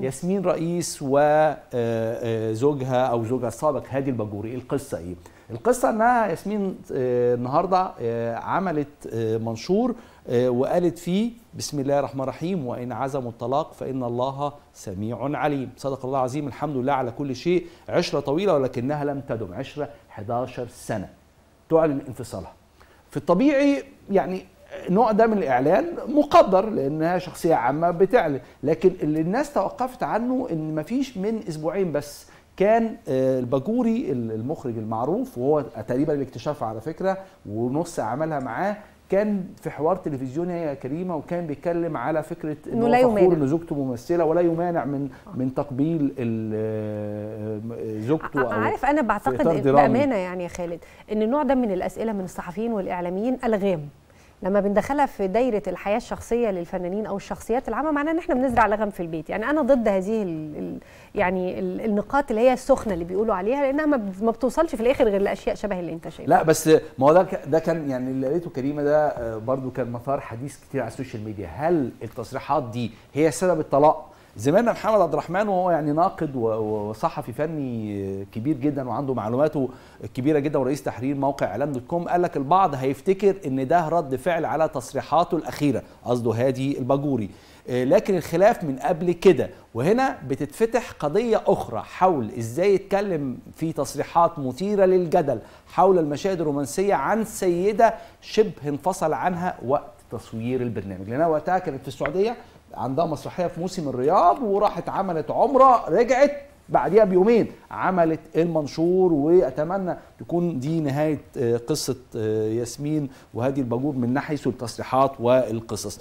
ياسمين رئيس وزوجها آه، آه، او زوجها السابق هادي الباجوري القصه ايه القصه انها ياسمين آه، النهارده عملت منشور وقالت فيه بسم الله الرحمن الرحيم وان عزموا الطلاق فان الله سميع عليم صدق الله العظيم الحمد لله على كل شيء عشره طويله ولكنها لم تدم عشره 11 سنه تعلن انفصالها في الطبيعي يعني النوع ده من الاعلان مقدر لانها شخصيه عامه بتعلن لكن اللي الناس توقفت عنه ان مفيش من اسبوعين بس كان آه، الباجوري المخرج المعروف وهو تقريبا اللي اكتشفها على فكره ونص عملها معاه كان في حوار تلفزيوني يا كريمه وكان بيتكلم على فكره انه لا يمانع ان زوجته ممثله ولا يمانع من آه. من تقبيل آه، زوجته أو عارف انا بعتقد بامانه يعني يا خالد ان النوع ده من الاسئله من الصحفيين والاعلاميين الغام لما بندخلها في دايره الحياه الشخصيه للفنانين او الشخصيات العامه معناه ان احنا بنزرع لغم في البيت يعني انا ضد هذه الـ يعني الـ النقاط اللي هي السخنه اللي بيقولوا عليها لانها ما بتوصلش في الاخر غير لاشياء شبه اللي انت شايفها لا بس ما هو ده ده كان يعني اللي قريته كريمه ده آه، برضو كان مثار حديث كتير على السوشيال ميديا هل التصريحات دي هي سبب الطلاق زميلنا محمد عبد الرحمن وهو يعني ناقد وصحفي فني كبير جدا وعنده معلوماته كبيره جدا ورئيس تحرير موقع اعلام دوت كوم قال لك البعض هيفتكر ان ده رد فعل على تصريحاته الاخيره قصده هادي الباجوري آه، لكن الخلاف من قبل كده وهنا بتتفتح قضية أخرى حول إزاي يتكلم في تصريحات مثيرة للجدل حول المشاهد الرومانسية عن سيدة شبه انفصل عنها وقت تصوير البرنامج لأنها وقتها كانت في السعودية عندها مسرحيه في موسم الرياض وراحت عملت عمره رجعت بعديها بيومين عملت المنشور واتمنى تكون دي نهايه آه، قصه آه، ياسمين وهادي الباجور من ناحيه التصريحات والقصص